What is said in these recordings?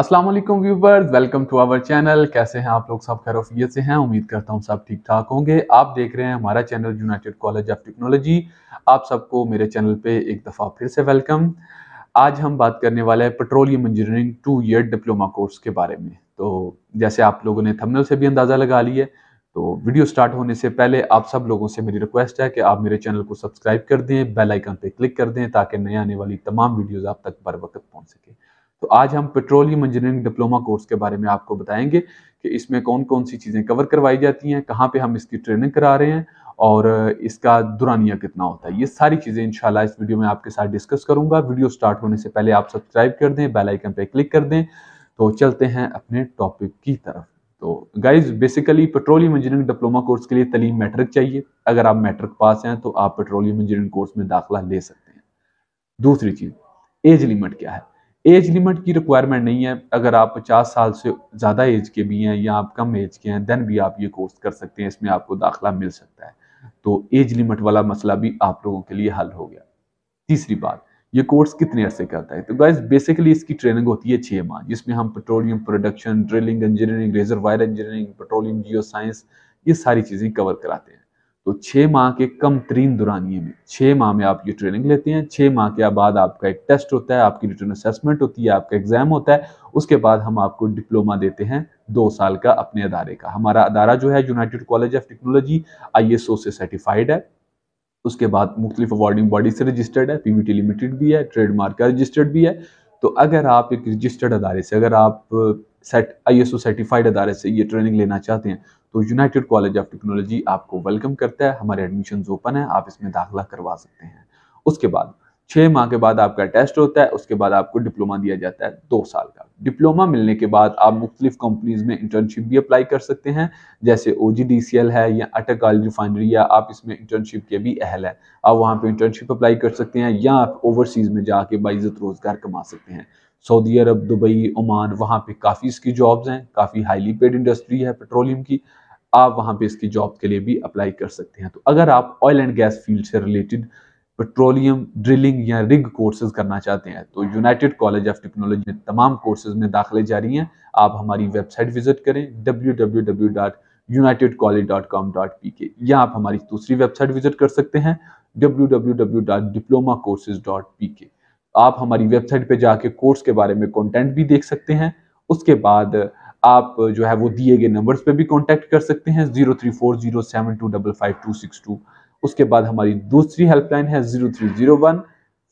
अस्सलाम वालेकुम viewers welcome to our channel कैसे हैं आप लोग सब खैरोफियत से हैं उम्मीद करता हूं सब ठीक ठाक होंगे आप देख रहे हैं हमारा channel United College of Technology आप सबको मेरे चैनल पे एक दफ़ा फिर से वेलकम आज हम बात करने वाले हैं petroleum engineering two year diploma course के बारे में तो जैसे आप लोगों ने थमनल से भी अंदाज़ा लगा लिया तो वीडियो स्टार्ट होने से पहले आप सब लोगों से मेरी रिक्वेस्ट है कि आप मेरे चैनल को सब्सक्राइब कर दें बेल आइकन पे क्लिक कर दें ताकि नए आने वाली तमाम वीडियोस आप तक बर वक्त पहुंच सके तो आज हम पेट्रोलियम इंजीनियरिंग डिप्लोमा कोर्स के बारे में आपको बताएंगे कि इसमें कौन कौन सी चीज़ें कवर करवाई जाती हैं कहाँ पे हम इसकी ट्रेनिंग करा रहे हैं और इसका दुरानिया कितना होता है ये सारी चीज़ें इंशाल्लाह इस वीडियो में आपके साथ डिस्कस करूंगा वीडियो स्टार्ट होने से पहले आप सब्सक्राइब कर दें बेल आइकन पे क्लिक कर दें तो चलते हैं अपने टॉपिक की तरफ तो guys basically petroleum engineering diploma course के लिए तलीम मैट्रिक चाहिए अगर आप मैट्रिक पास हैं तो आप पेट्रोलियम इंजीनियरिंग कोर्स में दाखिला ले सकते हैं दूसरी चीज़ एज लिमिट क्या है एज लिमिट की रिक्वायरमेंट नहीं है अगर आप 50 साल से ज़्यादा एज के भी हैं या आप कम एज के हैं देन भी आप ये कोर्स कर सकते हैं इसमें आपको दाखिला मिल सकता है तो एज लिमिट वाला मसला भी आप लोगों के लिए हल हो गया तीसरी बात ये कोर्स कितने अर्से का है तो गाइज बेसिकली इसकी ट्रेनिंग होती है छः माह जिसमें हम petroleum production drilling engineering reservoir engineering petroleum geoscience ये सारी चीज़ें कवर कराते हैं तो छः माह के कम तरीन दुरानिए में छः माह में आप ये ट्रेनिंग लेते हैं छः माह के बाद आपका एक टेस्ट होता है आपकी रिटर्न असेसमेंट होती है आपका एग्ज़ाम होता है उसके बाद हम आपको डिप्लोमा देते हैं दो साल का अपने अदारे का हमारा अदारा जो है यूनाइटेड कॉलेज ऑफ टेक्नोलॉजी आई से सर्टिफाइड है उसके बाद मुख्तलिफ अवार्डिंग बॉडी से रजिस्टर्ड है पीवीटी लिमिटेड भी है ट्रेडमार्क का रजिस्टर्ड भी है तो अगर आप एक रजिस्टर्ड अदारे से अगर आप सेट आई एस ओ सर्टिफाइड अदारे से ये ट्रेनिंग लेना चाहते हैं तो यूनाइटेड कॉलेज ऑफ टेक्नोलॉजी आपको वेलकम करता है हमारे एडमिशन ओपन है आप इसमें दाखिला करवा सकते हैं उसके बाद छः माह के बाद आपका टेस्ट होता है उसके बाद आपको डिप्लोमा दिया जाता है दो साल का डिप्लोमा मिलने के बाद आप मुख्तलिफ कंपनीज में इंटर्नशिप भी अप्लाई कर सकते हैं जैसे ओ है या अटक ऑयल रिफाइनरी या आप इसमें इंटर्नशिप के भी अहल है आप वहाँ पे इंटर्नशिप अप्लाई कर सकते हैं या आप ओवरसीज़ में जाके बाइज़त रोज़गार कमा सकते हैं सऊदी अरब दुबई ओमान वहाँ पे काफ़ी इसकी जॉब्स हैं काफ़ी हाईली पेड इंडस्ट्री है पेट्रोलियम की आप वहाँ पे इसकी जॉब के लिए भी अप्लाई कर सकते हैं तो अगर आप ऑयल एंड गैस फील्ड से रिलेटेड पेट्रोलियम ड्रिलिंग या रिग कोर्सेज करना चाहते हैं तो यूनाइटेड कॉलेज ऑफ टेक्नोलॉजी में तमाम कोर्सेज में दाखिले जारी हैं आप हमारी वेबसाइट विजिट करें W W W dot United College dot com dot P K या आप हमारी दूसरी वेबसाइट विजिट कर सकते हैं W W W dot diploma courses dot P K आप हमारी वेबसाइट पे जाके कोर्स के बारे में कंटेंट भी देख सकते हैं उसके बाद आप जो है वो दिए गए नंबर्स पे भी कांटेक्ट कर सकते हैं zero three four zero seven two double five two six two उसके बाद हमारी दूसरी हेल्पलाइन है zero three zero one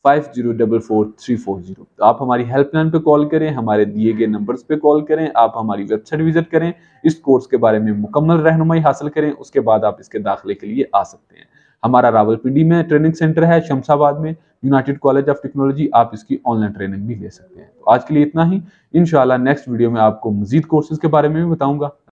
five zero double four three four zero तो आप हमारी हेल्पलाइन पे कॉल करें हमारे दिए गए नंबर्स पे कॉल करें आप हमारी वेबसाइट विजिट करें इस कोर्स के बारे में मुकम्मल रहनुमाई हासिल करें उसके बाद आप इसके दाखिले के लिए आ सकते हैं हमारा रावलपिंडी में ट्रेनिंग सेंटर है शमशाबाद में यूनाइटेड कॉलेज ऑफ टेक्नोलॉजी आप इसकी ऑनलाइन ट्रेनिंग भी ले सकते हैं तो आज के लिए इतना ही इनशाला नेक्स्ट वीडियो में आपको मजीद कोर्सेज के बारे में भी बताऊंगा